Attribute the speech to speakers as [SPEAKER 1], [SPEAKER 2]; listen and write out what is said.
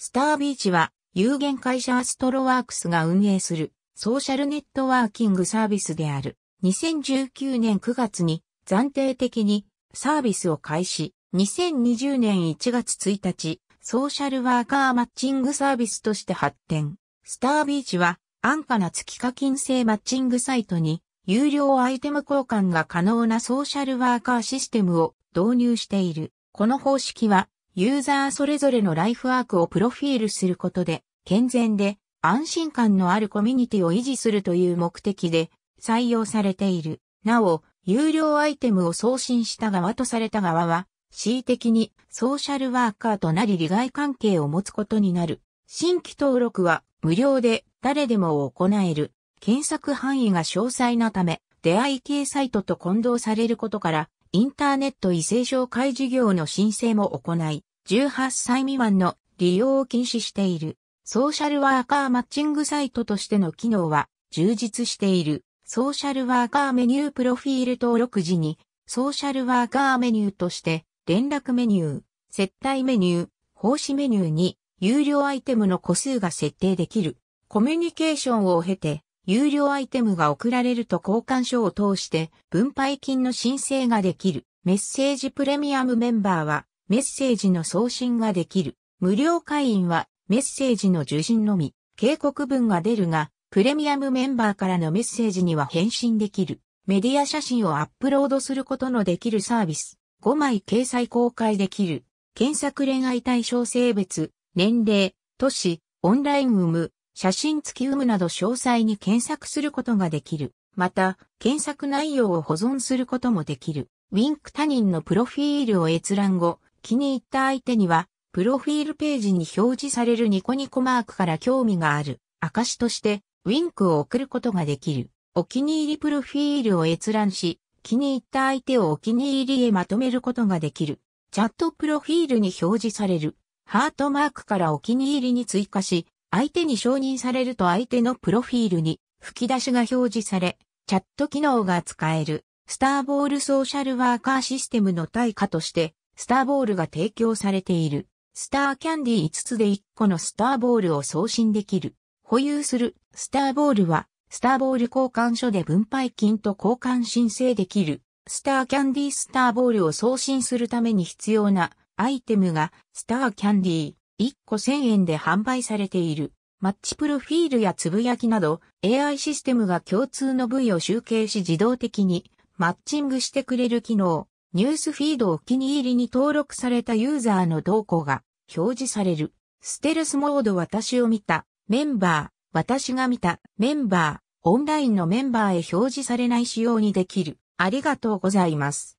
[SPEAKER 1] スタービーチは有限会社アストロワークスが運営するソーシャルネットワーキングサービスである。2019年9月に暫定的にサービスを開始。2020年1月1日、ソーシャルワーカーマッチングサービスとして発展。スタービーチは安価な月課金制マッチングサイトに有料アイテム交換が可能なソーシャルワーカーシステムを導入している。この方式はユーザーそれぞれのライフワークをプロフィールすることで、健全で安心感のあるコミュニティを維持するという目的で採用されている。なお、有料アイテムを送信した側とされた側は、恣意的にソーシャルワーカーとなり利害関係を持つことになる。新規登録は無料で誰でも行える。検索範囲が詳細なため、出会い系サイトと混同されることから、インターネット異性紹介事業の申請も行い、18歳未満の利用を禁止している。ソーシャルワーカーマッチングサイトとしての機能は充実している。ソーシャルワーカーメニュープロフィール登録時に、ソーシャルワーカーメニューとして、連絡メニュー、接待メニュー、奉仕メニューに、有料アイテムの個数が設定できる。コミュニケーションを経て、有料アイテムが送られると交換書を通して、分配金の申請ができる。メッセージプレミアムメンバーは、メッセージの送信ができる。無料会員はメッセージの受信のみ、警告文が出るが、プレミアムメンバーからのメッセージには返信できる。メディア写真をアップロードすることのできるサービス。5枚掲載公開できる。検索恋愛対象性別、年齢、都市、オンライン有無、写真付き有無など詳細に検索することができる。また、検索内容を保存することもできる。ウィンク他人のプロフィールを閲覧後、気に入った相手には、プロフィールページに表示されるニコニコマークから興味がある証として、ウィンクを送ることができる。お気に入りプロフィールを閲覧し、気に入った相手をお気に入りへまとめることができる。チャットプロフィールに表示されるハートマークからお気に入りに追加し、相手に承認されると相手のプロフィールに吹き出しが表示され、チャット機能が使えるスターボールソーシャルワーカーシステムの対価としてスターボールが提供されている。スターキャンディ5つで1個のスターボールを送信できる。保有するスターボールは、スターボール交換所で分配金と交換申請できる。スターキャンディスターボールを送信するために必要なアイテムがスターキャンディ1個1000円で販売されている。マッチプロフィールやつぶやきなど AI システムが共通の部位を集計し自動的にマッチングしてくれる機能。ニュースフィードお気に入りに登録されたユーザーの動向が表示される。ステルスモード私を見た、メンバー、私が見た、メンバー、オンラインのメンバーへ表示されない仕様にできる。ありがとうございます。